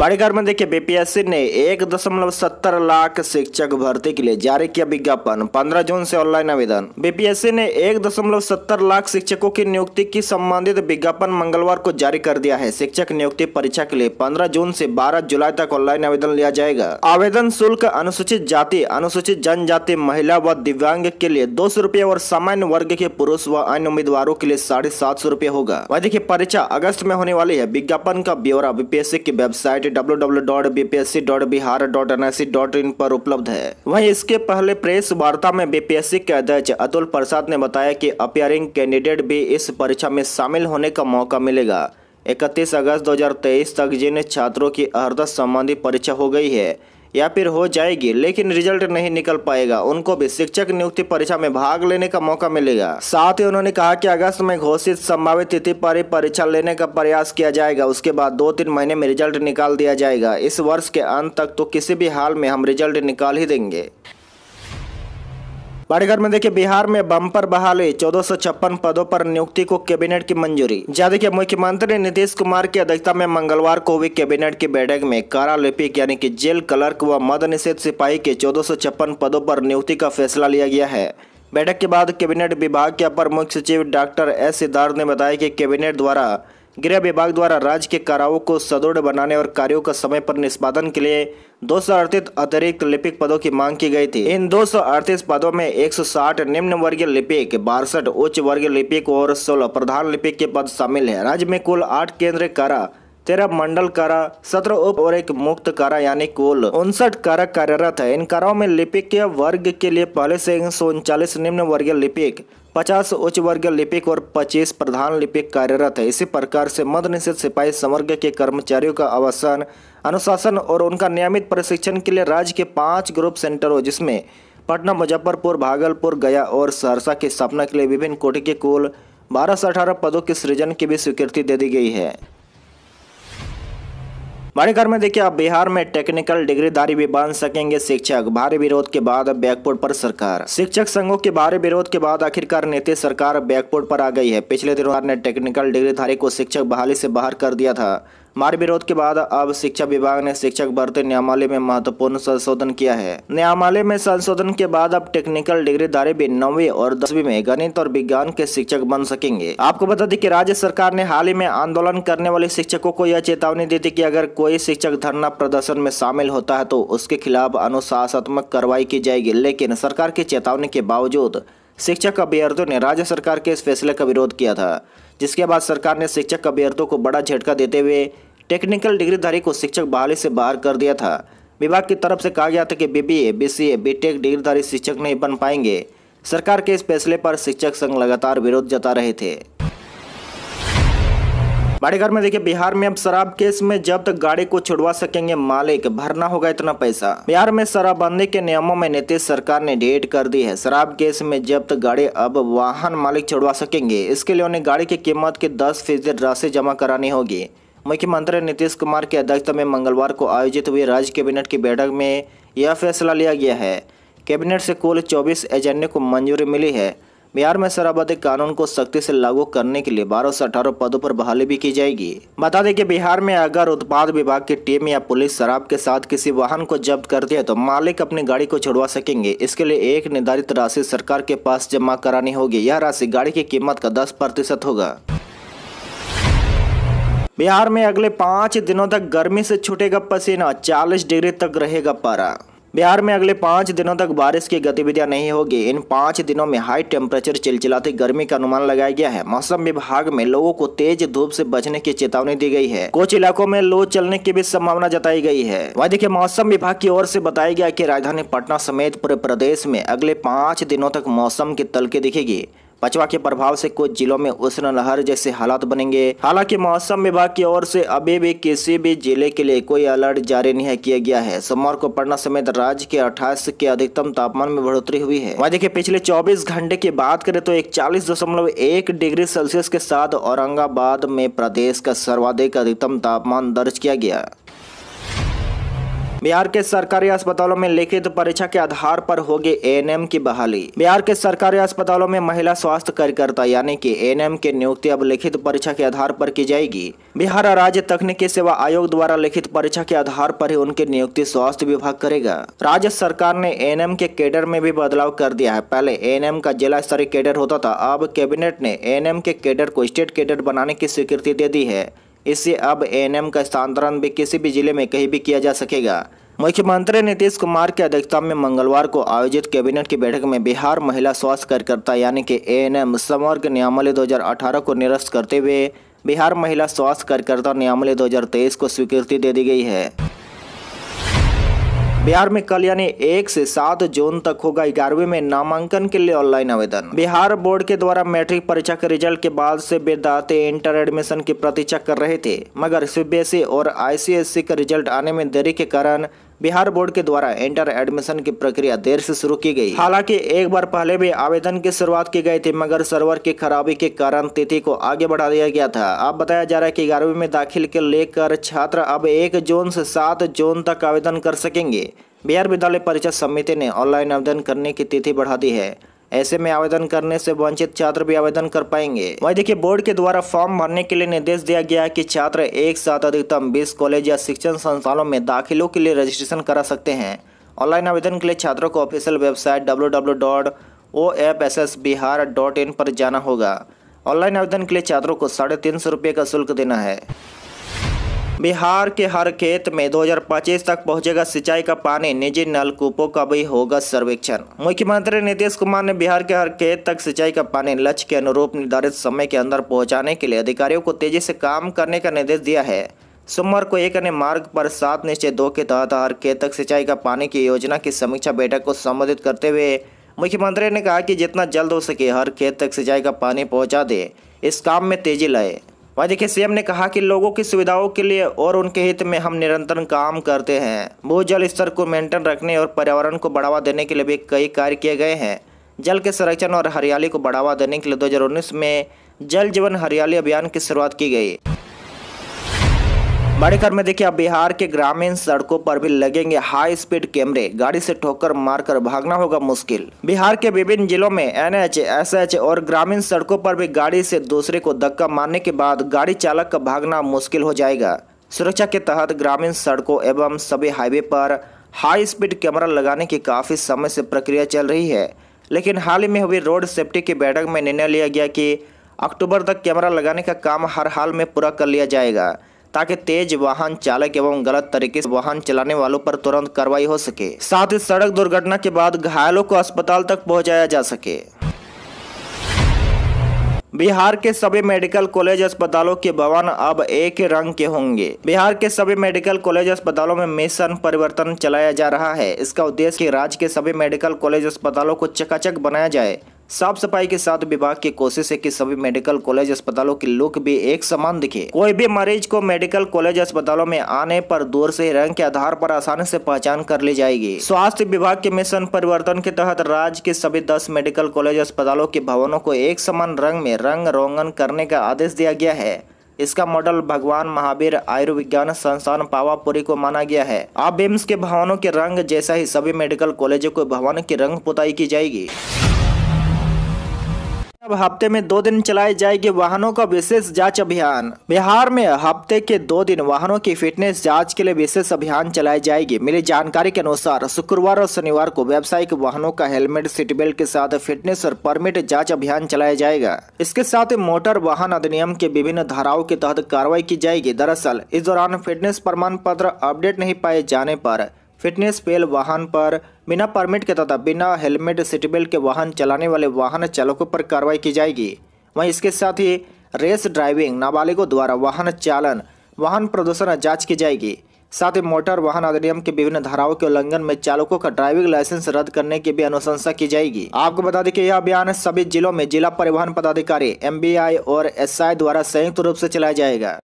बड़ीघर में देखिए बीपीएससी ने एक दशमलव सत्तर लाख शिक्षक भर्ती के लिए जारी किया विज्ञापन 15 जून से ऑनलाइन आवेदन बीपीएससी ने एक दशमलव सत्तर लाख शिक्षकों की नियुक्ति की संबंधित विज्ञापन मंगलवार को जारी कर दिया है शिक्षक नियुक्ति परीक्षा के लिए पंद्रह जून से बारह जुलाई तक ऑनलाइन आवेदन लिया जाएगा आवेदन शुल्क अनुसूचित जाति अनुसूचित जनजाति महिला व दिव्यांग के लिए दो सौ और सामान्य वर्ग के पुरुष व अन्य उम्मीदवारों के लिए साढ़े सात सौ होगा वह देखिए परीक्षा अगस्त में होने वाली है विज्ञापन का ब्यौरा बीपीएससी की वेबसाइट वेबसाइट डब्ल्यू पर उपलब्ध है वहीं इसके पहले प्रेस वार्ता में बीपीएससी के अध्यक्ष अतुल प्रसाद ने बताया कि अपियरिंग कैंडिडेट भी इस परीक्षा में शामिल होने का मौका मिलेगा 31 अगस्त 2023 तक जिन छात्रों की अर्हता संबंधी परीक्षा हो गई है या फिर हो जाएगी लेकिन रिजल्ट नहीं निकल पाएगा उनको भी शिक्षक नियुक्ति परीक्षा में भाग लेने का मौका मिलेगा साथ ही उन्होंने कहा कि अगस्त में घोषित संभावित तिथि पर ही परीक्षा लेने का प्रयास किया जाएगा उसके बाद दो तीन महीने में रिजल्ट निकाल दिया जाएगा इस वर्ष के अंत तक तो किसी भी हाल में हम रिजल्ट निकाल ही देंगे पाटकर में देखिए बिहार में बम्पर बहाली चौदह पदों पर नियुक्ति को कैबिनेट की मंजूरी ज्यादा मुख्यमंत्री नीतीश कुमार की अध्यक्षता में मंगलवार को हुई कैबिनेट की बैठक में कारा लिपिक यानी कि जेल क्लर्क व मद निषेध सिपाही के चौदह पदों पर नियुक्ति का फैसला लिया गया है बैठक के बाद कैबिनेट विभाग के अपर मुख्य सचिव डॉक्टर एस सिद्धार्थ ने बताया कि कैबिनेट द्वारा गृह विभाग द्वारा राज्य के काराओं को सदृढ़ बनाने और कार्यों का समय पर निष्पादन के लिए दो अतिरिक्त लिपिक पदों की मांग की गई थी इन दो पदों में 160 निम्न वर्गीय लिपिक बासठ उच्च वर्गीय लिपिक और 16 प्रधान लिपिक के पद शामिल हैं राज्य में कुल आठ केंद्रीय कारा तेरह मंडल कारा सत्रह उप और एक मुक्त कारा यानी कुल उनसठ कारा कार्यरत है इन काराओं में लिपिक के वर्ग के लिए पहले से एक निम्न वर्गीय लिपिक पचास उच्च वर्ग लिपिक और पच्चीस प्रधान लिपिक कार्यरत है इसी प्रकार से मध्य निषेध सिपाही समर्ग के कर्मचारियों का आवासन अनुशासन और उनका नियमित प्रशिक्षण के लिए राज्य के पांच ग्रुप सेंटर हो जिसमें पटना मुजफ्फरपुर भागलपुर गया और सहरसा की स्थापना के लिए विभिन्न कोटि के कुल बारह से अठारह पदों के सृजन की भी स्वीकृति दे दी गई है घर में देखिए आप बिहार में टेक्निकल डिग्रीधारी भी बन सकेंगे शिक्षक भारी विरोध के बाद बैकपोर्ट पर सरकार शिक्षक संघों के भारी विरोध के बाद आखिरकार नीतीश सरकार बैकपोर्ट पर आ गई है पिछले दिनों ने टेक्निकल डिग्रीधारी को शिक्षक बहाली से बाहर कर दिया था मार विरोध के बाद अब शिक्षा विभाग ने शिक्षक भर्ती न्यायालय में महत्वपूर्ण संशोधन किया है न्यायालय में संशोधन के बाद अब टेक्निकल डिग्री धारी भी नौवीं और दसवीं में गणित और विज्ञान के शिक्षक बन सकेंगे आपको बता दें कि राज्य सरकार ने हाल ही में आंदोलन करने वाले शिक्षकों को यह चेतावनी दी थी की अगर कोई शिक्षक धरना प्रदर्शन में शामिल होता है तो उसके खिलाफ अनुशासनात्मक कार्रवाई की जाएगी लेकिन सरकार की चेतावनी के बावजूद शिक्षक अभ्यर्थियों ने राज्य सरकार के इस फैसले का विरोध किया था जिसके बाद सरकार ने शिक्षक अभ्यर्थों को बड़ा झटका देते हुए टेक्निकल डिग्रीधारी को शिक्षक बहाली से बाहर कर दिया था विभाग की तरफ से कहा गया था कि बीबीए, बीसीए, बीटेक डिग्रीधारी शिक्षक नहीं बन पाएंगे सरकार के इस फैसले पर शिक्षक संघ लगातार विरोध जता रहे थे बड़े घर में देखिए बिहार में अब शराब केस में जब तक गाड़ी को छुड़वा सकेंगे मालिक भरना होगा इतना पैसा बिहार में शराबबंदी के नियमों में नीतीश सरकार ने डेट कर दी है शराब केस में जब तक गाड़ी अब वाहन मालिक छुड़वा सकेंगे इसके लिए उन्हें गाड़ी की कीमत की दस फीसदी राशि जमा करानी होगी मुख्यमंत्री नीतीश कुमार की अध्यक्षता में मंगलवार को आयोजित हुई राज्य कैबिनेट की बैठक में यह फैसला लिया गया है कैबिनेट से कुल 24 एजेंडे को मंजूरी मिली है बिहार में शराबबंदी कानून को सख्ती से लागू करने के लिए बारह से अठारह पदों पर बहाली भी की जाएगी बता दें कि बिहार में अगर उत्पाद विभाग की टीम या पुलिस शराब के साथ किसी वाहन को जब्त करती है तो मालिक अपनी गाड़ी को छुड़वा सकेंगे इसके लिए एक निर्धारित राशि सरकार के पास जमा करानी होगी यह राशि गाड़ी की कीमत का दस प्रतिशत होगा बिहार में अगले पाँच दिनों तक गर्मी से छुटेगा पसीना चालीस डिग्री तक रहेगा पारा बिहार में अगले पाँच दिनों तक बारिश की गतिविधियां नहीं होगी इन पाँच दिनों में हाई टेम्परेचर चिलचिलाती गर्मी का अनुमान लगाया गया है मौसम विभाग में लोगों को तेज धूप से बचने की चेतावनी दी गई है कुछ इलाकों में लो चलने की भी संभावना जताई गई है वहीं देखिए मौसम विभाग की ओर से बताया गया कि राजधानी पटना समेत पूरे प्रदेश में अगले पाँच दिनों तक मौसम की तलके दिखेगी पछवा के प्रभाव से कुछ जिलों में उष्ण लहर जैसे हालात बनेंगे हालांकि मौसम विभाग की ओर से अभी भी किसी भी जिले के लिए कोई अलर्ट जारी नहीं किया गया है सोमवार को पटना समेत राज्य के अठाईस के अधिकतम तापमान में बढ़ोतरी हुई है वहीं देखिए पिछले चौबीस घंटे की बात करें तो एक डिग्री सेल्सियस के साथ औरंगाबाद में प्रदेश का सर्वाधिक अधिकतम तापमान दर्ज किया गया बिहार के सरकारी अस्पतालों में लिखित परीक्षा के आधार पर होगी एएनएम की बहाली बिहार के सरकारी अस्पतालों में महिला स्वास्थ्य कार्यकर्ता यानी कि एएनएम की नियुक्ति अब लिखित परीक्षा के आधार पर की जाएगी बिहार राज्य तकनीकी सेवा आयोग द्वारा लिखित परीक्षा के आधार पर ही उनकी नियुक्ति स्वास्थ्य विभाग करेगा राज्य सरकार ने एएनएम के केडर में भी बदलाव कर दिया है पहले एएनएम का जिला स्तरीय केडर होता था अब कैबिनेट ने एएनएम के केडर को स्टेट केडर बनाने की स्वीकृति दे दी है इससे अब एएनएम का स्थानांतरण भी किसी भी जिले में कहीं भी किया जा सकेगा मुख्यमंत्री नीतीश कुमार की अध्यक्षता में मंगलवार को आयोजित कैबिनेट की बैठक में बिहार महिला स्वास्थ्य कार्यकर्ता यानी कि एएनएम समर्ग नियमावली 2018 को निरस्त करते हुए बिहार महिला स्वास्थ्य कार्यकर्ता नियमावली 2023 को स्वीकृति दे दी गई है बिहार में कल यानी एक से सात जून तक होगा ग्यारहवीं में नामांकन के लिए ऑनलाइन आवेदन बिहार बोर्ड के द्वारा मैट्रिक परीक्षा के रिजल्ट के बाद से विद्यार्थी इंटर एडमिशन की प्रतीक्षा कर रहे थे मगर सीबीएसई और आईसीएसई का रिजल्ट आने में देरी के कारण बिहार बोर्ड के द्वारा इंटर एडमिशन की प्रक्रिया देर से शुरू की गई हालांकि एक बार पहले भी आवेदन की शुरुआत की गई थी मगर सर्वर की खराबी के कारण तिथि को आगे बढ़ा दिया गया था अब बताया जा रहा है की ग्यारहवीं में दाखिल के लेकर छात्र अब एक जून से सात जून तक आवेदन कर सकेंगे बिहार विद्यालय परीक्षा समिति ने ऑनलाइन आवेदन करने की तिथि बढ़ा दी है ऐसे में आवेदन करने से वंचित छात्र भी आवेदन कर पाएंगे वही देखिए बोर्ड के द्वारा फॉर्म भरने के लिए निर्देश दिया गया है कि छात्र एक साथ अधिकतम बीस कॉलेज या शिक्षण संस्थानों में दाखिलों के लिए रजिस्ट्रेशन करा सकते हैं ऑनलाइन आवेदन के लिए छात्रों को ऑफिशियल वेबसाइट डब्ल्यू पर जाना होगा ऑनलाइन आवेदन के लिए छात्रों को साढ़े तीन सौ रुपये का शुल्क देना है बिहार के हर खेत में 2025 तक पहुंचेगा सिंचाई का पानी निजी नलकूपों का भी होगा सर्वेक्षण मुख्यमंत्री नीतीश कुमार ने बिहार के हर खेत तक सिंचाई का पानी लक्ष्य के अनुरूप निर्धारित समय के अंदर पहुंचाने के लिए अधिकारियों को तेजी से काम करने का निर्देश दिया है सोमवार को एक अन्य मार्ग पर सात निश्चय दो के तहत हर खेत तक सिंचाई का पानी की योजना की समीक्षा बैठक को संबोधित करते हुए मुख्यमंत्री ने कहा कि जितना जल्द हो सके हर खेत तक सिंचाई का पानी पहुंचा दे इस काम में तेजी लाए वहीं देखिए सीएम ने कहा कि लोगों की सुविधाओं के लिए और उनके हित में हम निरंतर काम करते हैं भूजल स्तर को मेंटेन रखने और पर्यावरण को बढ़ावा देने के लिए भी कई कार्य किए गए हैं जल के संरक्षण और हरियाली को बढ़ावा देने के लिए दो में जल जीवन हरियाली अभियान की शुरुआत की गई बड़े घर में देखिए अब बिहार के ग्रामीण सड़कों पर भी लगेंगे हाई स्पीड कैमरे गाड़ी से ठोकर मारकर भागना होगा मुश्किल बिहार के विभिन्न जिलों में एनएच एसएच और ग्रामीण सड़कों पर भी गाड़ी से दूसरे को धक्का मारने के बाद गाड़ी चालक का भागना मुश्किल हो जाएगा सुरक्षा के तहत ग्रामीण सड़कों एवं सभी हाईवे पर हाई स्पीड कैमरा लगाने की काफी समय से प्रक्रिया चल रही है लेकिन हाल ही में हुई रोड सेफ्टी की बैठक में निर्णय लिया गया कि अक्टूबर तक कैमरा लगाने का काम हर हाल में पूरा कर लिया जाएगा ताकि तेज वाहन चालक एवं गलत तरीके से वाहन चलाने वालों पर तुरंत कार्रवाई हो सके साथ ही सड़क दुर्घटना के बाद घायलों को अस्पताल तक पहुंचाया जा सके बिहार के सभी मेडिकल कॉलेज अस्पतालों के भवन अब एक रंग के होंगे बिहार के सभी मेडिकल कॉलेज अस्पतालों में मिशन परिवर्तन चलाया जा रहा है इसका उद्देश्य राज्य के सभी मेडिकल कॉलेज अस्पतालों को चकाचक बनाया जाए साफ सफाई के साथ विभाग की कोशिश है कि सभी मेडिकल कॉलेज अस्पतालों की लुक भी एक समान दिखे कोई भी मरीज को मेडिकल कॉलेज अस्पतालों में आने पर दूर से रंग के आधार पर आसानी से पहचान कर ली जाएगी स्वास्थ्य विभाग के मिशन परिवर्तन के तहत राज्य के सभी दस मेडिकल कॉलेज अस्पतालों के भवनों को एक समान रंग में रंग रोगन करने का आदेश दिया गया है इसका मॉडल भगवान महावीर आयुर्विज्ञान संस्थान पावापुरी को माना गया है अब एम्स के भवनों के रंग जैसा ही सभी मेडिकल कॉलेजों के भवन की रंग पुताई की जाएगी अब हफ्ते में दो दिन चलाए जाएगी वाहनों का विशेष जांच अभियान बिहार में हफ्ते के दो दिन वाहनों की फिटनेस जांच के लिए विशेष अभियान चलाई जाएगी मिली जानकारी के अनुसार शुक्रवार और शनिवार को व्यावसायिक वाहनों का हेलमेट सीट बेल्ट के साथ फिटनेस और परमिट जाँच अभियान चलाया जाएगा इसके साथ मोटर वाहन अधिनियम के विभिन्न धाराओं के तहत कार्रवाई की जाएगी दरअसल इस दौरान फिटनेस प्रमाण पत्र अपडेट नहीं पाए जाने आरोप फिटनेस फेल वाहन पर बिना परमिट के तथा बिना हेलमेट सीट बेल्ट के वाहन चलाने वाले वाहन चालकों पर कार्रवाई की जाएगी वहीं इसके साथ ही रेस ड्राइविंग नाबालिगों द्वारा वाहन चालन वाहन प्रदूषण जांच की जाएगी साथ ही मोटर वाहन अधिनियम के विभिन्न धाराओं के उल्लंघन में चालकों का ड्राइविंग लाइसेंस रद्द करने की भी अनुशंसा की जाएगी आपको बता दें कि यह अभियान सभी जिलों में जिला परिवहन पदाधिकारी एम और एस द्वारा संयुक्त रूप से चलाया जाएगा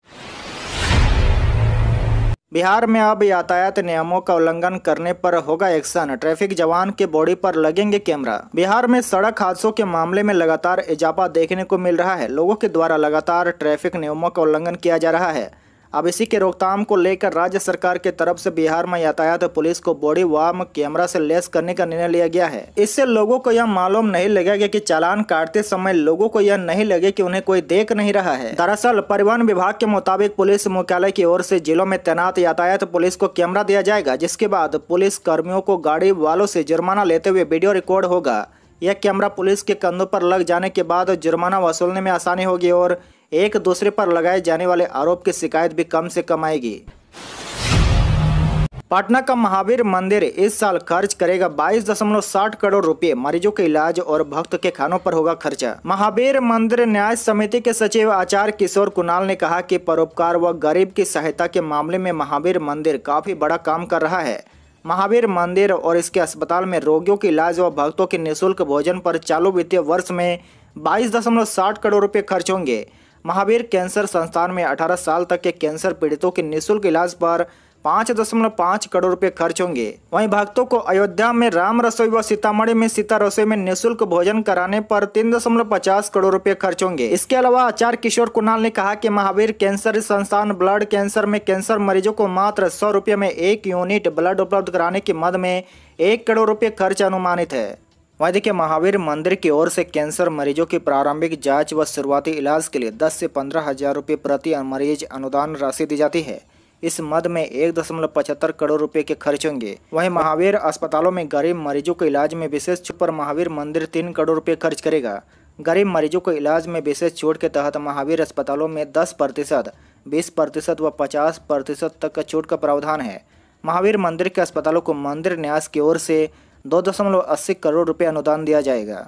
बिहार में अब यातायात नियमों का उल्लंघन करने पर होगा एक्शन ट्रैफिक जवान के बॉडी पर लगेंगे कैमरा बिहार में सड़क हादसों के मामले में लगातार इजाफा देखने को मिल रहा है लोगों के द्वारा लगातार ट्रैफिक नियमों का उल्लंघन किया जा रहा है अब इसी के रोकथाम को लेकर राज्य सरकार के तरफ से बिहार में यातायात पुलिस को बॉडी वार्म कैमरा से लेस करने का निर्णय लिया गया है इससे लोगों को यह मालूम नहीं लगेगा कि चालान काटते समय लोगों को यह नहीं लगे कि उन्हें कोई देख नहीं रहा है दरअसल परिवहन विभाग के मुताबिक पुलिस मुख्यालय की ओर ऐसी जिलों में तैनात यातायात पुलिस को कैमरा दिया जाएगा जिसके बाद पुलिस कर्मियों को गाड़ी वालों ऐसी जुर्माना लेते हुए वीडियो रिकॉर्ड होगा यह कैमरा पुलिस के कंधों पर लग जाने के बाद जुर्माना वसूलने में आसानी होगी और एक दूसरे पर लगाए जाने वाले आरोप की शिकायत भी कम से कम आएगी पटना का महावीर मंदिर इस साल खर्च करेगा 22.60 करोड़ रुपए मरीजों के इलाज और भक्त के खानों पर होगा खर्चा महावीर मंदिर न्याय समिति के सचिव आचार्य किशोर कुणाल ने कहा कि परोपकार व गरीब की सहायता के मामले में महावीर मंदिर काफी बड़ा काम कर रहा है महावीर मंदिर और इसके अस्पताल में रोगियों के इलाज व भक्तों के निःशुल्क भोजन पर चालू वित्तीय वर्ष में बाईस करोड़ रूपए खर्च होंगे महावीर कैंसर संस्थान में 18 साल तक के कैंसर पीड़ितों के निःशुल्क इलाज पर पाँच दशमलव पाँच करोड़ रुपए खर्च होंगे वहीं भक्तों को अयोध्या में राम रसोई व सीतामढ़ी में सीता रसोई में निःशुल्क भोजन कराने पर तीन दशमलव पचास करोड़ रुपए खर्च होंगे इसके अलावा आचार्य किशोर कुणाल ने कहा कि महावीर कैंसर संस्थान ब्लड कैंसर में कैंसर मरीजों को मात्र सौ रुपये में एक यूनिट ब्लड उपलब्ध कराने की मद में एक करोड़ रुपये खर्च अनुमानित है वहीं देखिए महावीर मंदिर की ओर से कैंसर मरीजों की प्रारंभिक जांच व शुरुआती इलाज के लिए 10 से पंद्रह हजार रुपये प्रति मरीज अनुदान राशि दी जाती है इस मद में एक दशमलव पचहत्तर करोड़ रुपए के खर्च होंगे वहीं महावीर अस्पतालों में गरीब मरीजों के इलाज में विशेष छूट पर महावीर मंदिर तीन करोड़ रुपए खर्च करेगा गरीब मरीजों को इलाज में विशेष छूट के तहत महावीर अस्पतालों में दस प्रतिशत बीस प्रतिशत व पचास प्रतिशत तक का छूट का प्रावधान है महावीर मंदिर के अस्पतालों को मंदिर न्यास की ओर से दो दशमलव अस्सी करोड़ रुपए अनुदान दिया जाएगा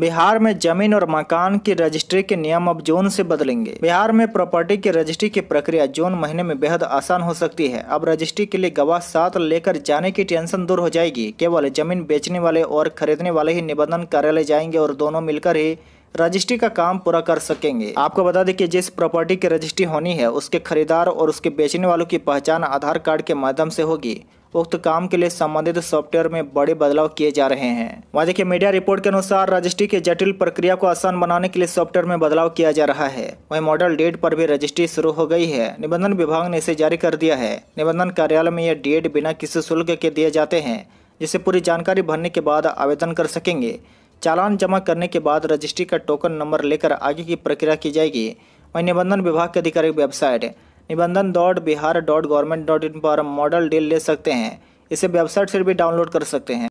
बिहार में जमीन और मकान की रजिस्ट्री के नियम अब जून से बदलेंगे बिहार में प्रॉपर्टी की रजिस्ट्री की प्रक्रिया जून महीने में बेहद आसान हो सकती है अब रजिस्ट्री के लिए गवाह साथ लेकर जाने की टेंशन दूर हो जाएगी केवल जमीन बेचने वाले और खरीदने वाले ही निबंधन कार्यालय जाएंगे और दोनों मिलकर ही रजिस्ट्री का काम पूरा कर सकेंगे आपको बता दें कि जिस प्रॉपर्टी की रजिस्ट्री होनी है उसके खरीदार और उसके बेचने वालों की पहचान आधार कार्ड के माध्यम से होगी उक्त काम के लिए संबंधित सॉफ्टवेयर में बड़े बदलाव किए जा रहे हैं वहाँ देखिए मीडिया रिपोर्ट के अनुसार रजिस्ट्री की जटिल प्रक्रिया को आसान बनाने के लिए सॉफ्टवेयर में बदलाव किया जा रहा है वही मॉडल डेट पर भी रजिस्ट्री शुरू हो गई है निबंधन विभाग ने इसे जारी कर दिया है निबंधन कार्यालय में यह डेट बिना किसी शुल्क के दिए जाते हैं जिसे पूरी जानकारी भरने के बाद आवेदन कर सकेंगे चालान जमा करने के बाद रजिस्ट्री का टोकन नंबर लेकर आगे की प्रक्रिया की जाएगी वहीं निबंधन विभाग के अधिकारी वेबसाइट निबंधन dot Bihar dot government dot in पर मॉडल डील ले सकते हैं इसे वेबसाइट से भी डाउनलोड कर सकते हैं